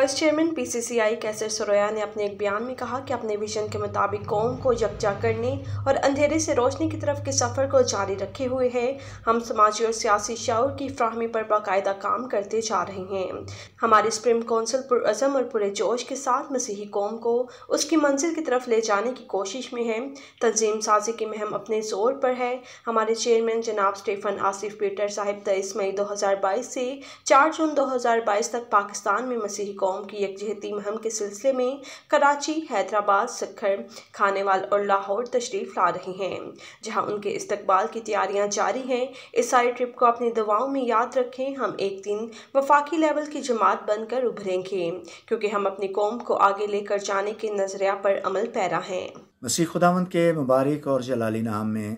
vice chairman PCCI Qaiser Saroya ने अपने एक बयान में कहा कि अपने विजन के मुताबिक कौम को यकजा करने और अंधेरे से रोशनी की तरफ के सफ़र को जारी रखे हुए हैं हम समाजी और सियासी शौर की फ्राहमी पर बाकायदा काम करते जा रहे हैं हमारी सुप्रीम कौंसिल पुरज़म और पूरे जोश के साथ मसीही कौम को उसकी मंजिल की तरफ ले जाने की कोशिश में है तंजीम साजी की महम अपने जोर पर है हमारे चेयरमैन जनाब स्टेफन आसिफ पीटर साहिब तेईस मई दो हज़ार बाईस से चार जून दो हज़ार बाईस तक पाकिस्तान में मसीही कौम कौम की यकजहती मुहिम के सिलसिले में कराची हैदराबाद सखर खानेवाल और लाहौर तशरीफ ला रहे हैं जहां उनके इस्तबाल की तैयारियां जारी हैं इस सारी ट्रिप को अपनी दवाओं में याद रखें हम एक दिन वफाकी लेवल की जमात बनकर उभरेंगे क्योंकि हम अपनी कौम को आगे लेकर जाने के नज़रिया पर अमल पैरा हैं मसीह खुदावंद के मुबारक और जलाली नाम में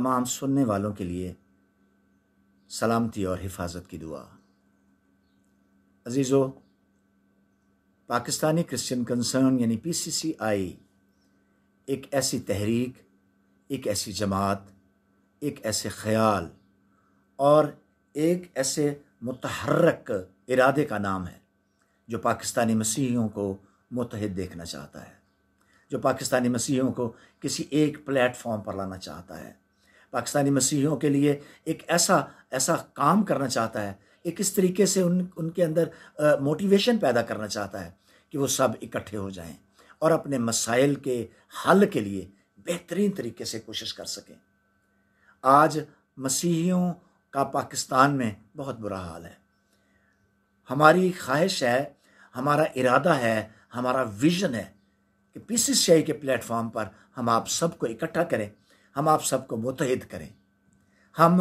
तमाम सुनने वालों के लिए सलामती और हिफाजत की दुआ अजीज़ो पाकिस्तानी क्रिश्चियन कंसर्न यानी पीसीसीआई एक ऐसी तहरीक एक ऐसी जमात एक ऐसे ख्याल और एक ऐसे मतहरक इरादे का नाम है जो पाकिस्तानी मसीहियों को मुतहद देखना चाहता है जो पाकिस्तानी मसीहियों को किसी एक प्लेटफॉर्म पर लाना चाहता है पाकिस्तानी मसीहियों के लिए एक ऐसा ऐसा काम करना चाहता है एक इस तरीके से उन उनके अंदर मोटिवेशन पैदा करना चाहता है कि वो सब इकट्ठे हो जाएं और अपने मसाइल के हल के लिए बेहतरीन तरीके से कोशिश कर सकें आज मसीहियों का पाकिस्तान में बहुत बुरा हाल है हमारी ख्वाहिश है हमारा इरादा है हमारा विजन है कि पी सी सी आई के प्लेटफॉर्म पर हम आप सबको इकट्ठा करें हम आप सबको मुतहद करें हम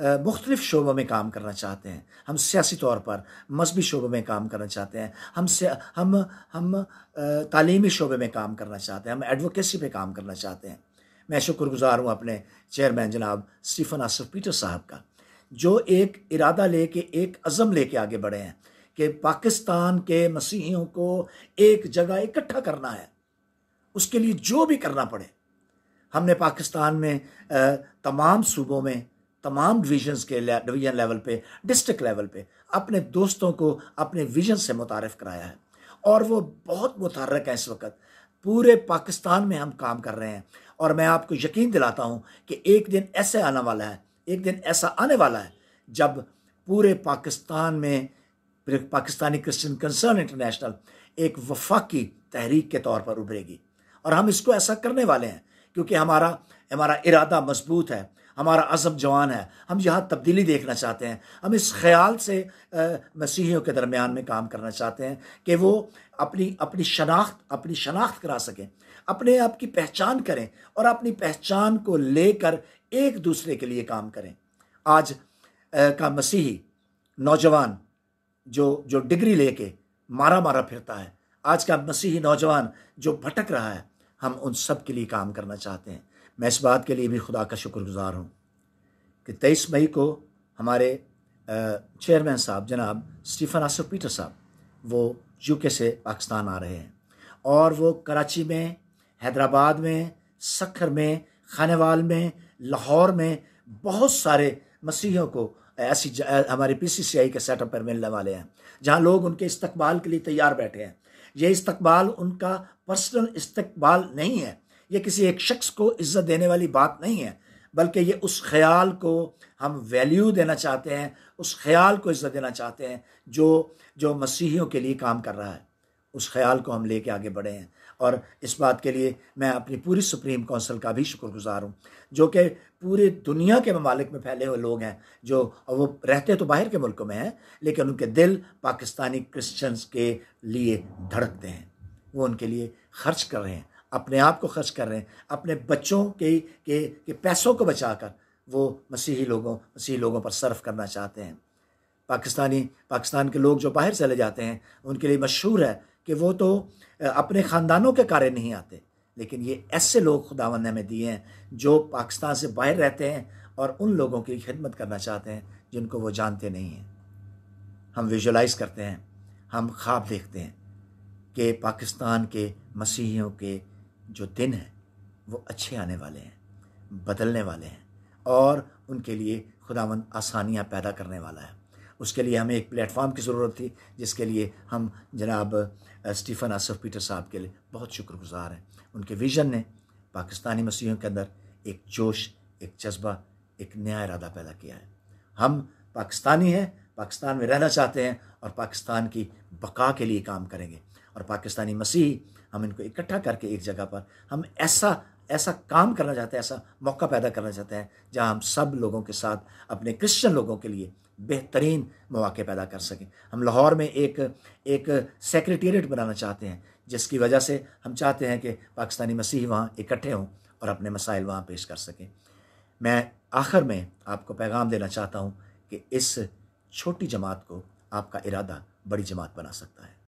मुख्तलिफ शोबों में काम करना चाहते हैं हम सियासी तौर पर मजहबी शोबों में काम करना चाहते हैं हम हम हम तालीमी शोबे में काम करना चाहते हैं हम एडवोकेसी पर काम करना चाहते हैं मैं शुक्रगुजार हूँ अपने चेयरमैन जनाब स्टीफन आसफ पीटर साहब का जो एक इरादा ले कर एक अज़म ले कर आगे बढ़े हैं कि पाकिस्तान के मसीहियों को एक जगह इकट्ठा करना है उसके लिए जो भी करना पड़े हमने पाकिस्तान में तमाम सूबों में तमाम डिवीजन के डिवीजन लेवल पे डिस्ट्रिक्ट लेवल पे अपने दोस्तों को अपने विजन से मुतारफ़ कराया है और वो बहुत मुतहरक है इस वक्त पूरे पाकिस्तान में हम काम कर रहे हैं और मैं आपको यकीन दिलाता हूँ कि एक दिन ऐसे आने वाला है एक दिन ऐसा आने वाला है जब पूरे पाकिस्तान में पाकिस्तानी क्रिश्चियन कंसर्न इंटरनेशनल एक वफाकी तहरीक के तौर पर उभरेगी और हम इसको ऐसा करने वाले हैं क्योंकि हमारा हमारा इरादा मजबूत है हमारा अजब जवान है हम यहाँ तब्दीली देखना चाहते हैं हम इस ख्याल से मसीहियों के दरमियान में काम करना चाहते हैं कि वो अपनी अपनी शनाख्त अपनी शनाख्त करा सकें अपने आप की पहचान करें और अपनी पहचान को लेकर एक दूसरे के लिए काम करें आज का मसीही नौजवान जो जो डिग्री लेके मारा मारा फिरता है आज का मसीही नौजवान जो भटक रहा है हम उन सब के लिए काम करना चाहते हैं मैं इस बात के लिए भी खुदा का शुक्रगुजार हूँ कि तेईस मई को हमारे चेयरमैन साहब जनाब स्टीफन आसफ पीटर साहब वो यूके से पाकिस्तान आ रहे हैं और वो कराची में हैदराबाद में सखर में खानेवाल में लाहौर में बहुत सारे मसीहों को ऐसी हमारे पीसीसीआई के सेटअप पर मिलने वाले हैं जहाँ लोग उनके इस्तकबाल के लिए तैयार बैठे हैं ये इस्तकबाल उनका पर्सनल इस्तकबाल नहीं है ये किसी एक शख्स को इज्जत देने वाली बात नहीं है बल्कि ये उस ख्याल को हम वैल्यू देना चाहते हैं उस ख्याल को इज्जत देना चाहते हैं जो जो मसीहियों के लिए काम कर रहा है उस ख्याल को हम लेके आगे बढ़े हैं और इस बात के लिए मैं अपनी पूरी सुप्रीम कौंसिल का भी शुक्रगुजार हूँ जो कि पूरे दुनिया के ममालिक में फैले हुए लोग हैं जो वो रहते तो बाहर के मुल्कों में हैं लेकिन उनके दिल पाकिस्तानी क्रिश्चियंस के लिए धड़कते हैं वो उनके लिए खर्च कर रहे हैं अपने आप को खर्च कर रहे हैं अपने बच्चों के के, के पैसों को बचाकर वो मसीही लोगों मसीही लोगों पर सर्व करना चाहते हैं पाकिस्तानी पाकिस्तान के लोग जो बाहर चले जाते हैं उनके लिए मशहूर है कि वो तो अपने ख़ानदानों के कार्य नहीं आते लेकिन ये ऐसे लोग खुदावन ने हमें दिए हैं जो पाकिस्तान से बाहर रहते हैं और उन लोगों की खिदमत करना चाहते हैं जिनको वो जानते नहीं हैं हम विजुलाइज़ करते हैं हम ख्वाब देखते हैं कि पाकिस्तान के मसीहियों के जो दिन हैं वो अच्छे आने वाले हैं बदलने वाले हैं और उनके लिए खुदावन आसानियाँ पैदा करने वाला है उसके लिए हमें एक प्लेटफॉर्म की ज़रूरत थी जिसके लिए हम जनाब स्टीफ़न आसफ़ पीटर साहब के लिए बहुत शुक्रगुजार हैं उनके विज़न ने पाकिस्तानी मसीहों के अंदर एक जोश एक जज्बा एक नया इरादा पैदा किया है हम पाकिस्तानी हैं पाकिस्तान में रहना चाहते हैं और पाकिस्तान की बका के लिए काम करेंगे और पाकिस्तानी मसीह हम इनको इकट्ठा करके एक जगह पर हम ऐसा ऐसा काम करना चाहते हैं ऐसा मौका पैदा करना चाहते हैं जहां हम सब लोगों के साथ अपने क्रिश्चियन लोगों के लिए बेहतरीन मौके पैदा कर सकें हम लाहौर में एक एक सेक्रेटेरिएट बनाना चाहते हैं जिसकी वजह से हम चाहते हैं कि पाकिस्तानी मसीह वहाँ इकट्ठे हों और अपने मसाइल वहाँ पेश कर सकें मैं आखिर में आपको पैगाम देना चाहता हूँ कि इस छोटी जमात को आपका इरादा बड़ी जमात बना सकता है